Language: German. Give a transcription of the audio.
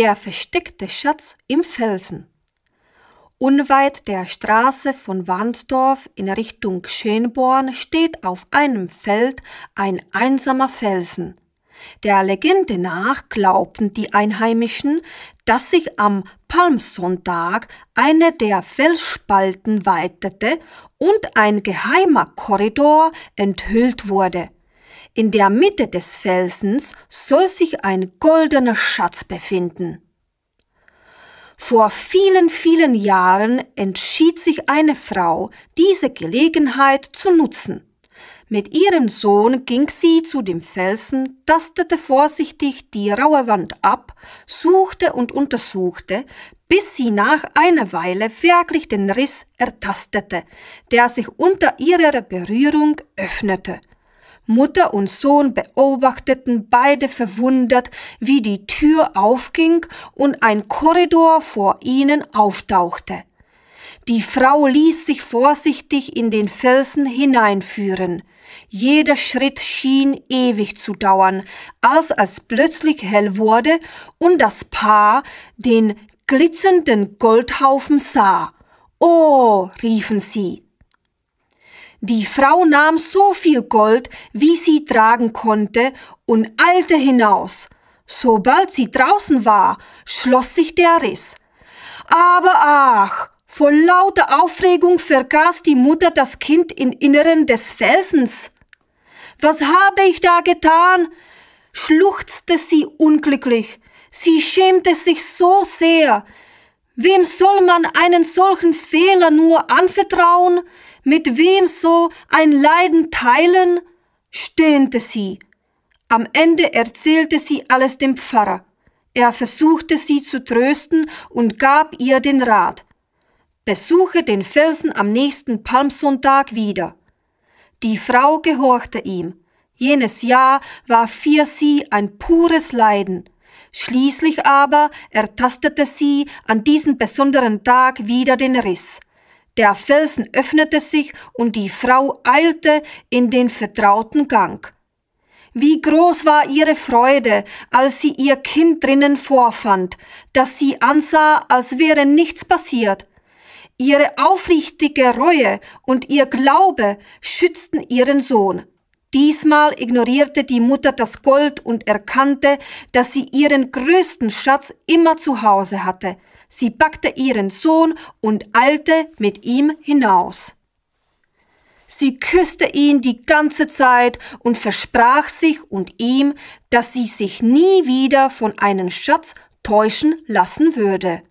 der versteckte Schatz im Felsen. Unweit der Straße von Wandsdorf in Richtung Schönborn steht auf einem Feld ein einsamer Felsen. Der Legende nach glaubten die Einheimischen, dass sich am Palmsonntag eine der Felsspalten weitete und ein geheimer Korridor enthüllt wurde. In der Mitte des Felsens soll sich ein goldener Schatz befinden. Vor vielen, vielen Jahren entschied sich eine Frau, diese Gelegenheit zu nutzen. Mit ihrem Sohn ging sie zu dem Felsen, tastete vorsichtig die raue Wand ab, suchte und untersuchte, bis sie nach einer Weile wirklich den Riss ertastete, der sich unter ihrer Berührung öffnete Mutter und Sohn beobachteten beide verwundert, wie die Tür aufging und ein Korridor vor ihnen auftauchte. Die Frau ließ sich vorsichtig in den Felsen hineinführen. Jeder Schritt schien ewig zu dauern, als es plötzlich hell wurde und das Paar den glitzernden Goldhaufen sah. Oh, riefen sie. Die Frau nahm so viel Gold, wie sie tragen konnte, und eilte hinaus. Sobald sie draußen war, schloss sich der Riss. Aber ach, vor lauter Aufregung vergaß die Mutter das Kind im Inneren des Felsens. Was habe ich da getan? schluchzte sie unglücklich. Sie schämte sich so sehr, Wem soll man einen solchen Fehler nur anvertrauen? Mit wem so ein Leiden teilen? stöhnte sie. Am Ende erzählte sie alles dem Pfarrer. Er versuchte sie zu trösten und gab ihr den Rat. Besuche den Felsen am nächsten Palmsonntag wieder. Die Frau gehorchte ihm. Jenes Jahr war für sie ein pures Leiden. Schließlich aber ertastete sie an diesem besonderen Tag wieder den Riss. Der Felsen öffnete sich und die Frau eilte in den vertrauten Gang. Wie groß war ihre Freude, als sie ihr Kind drinnen vorfand, das sie ansah, als wäre nichts passiert. Ihre aufrichtige Reue und ihr Glaube schützten ihren Sohn. Diesmal ignorierte die Mutter das Gold und erkannte, dass sie ihren größten Schatz immer zu Hause hatte. Sie packte ihren Sohn und eilte mit ihm hinaus. Sie küsste ihn die ganze Zeit und versprach sich und ihm, dass sie sich nie wieder von einem Schatz täuschen lassen würde.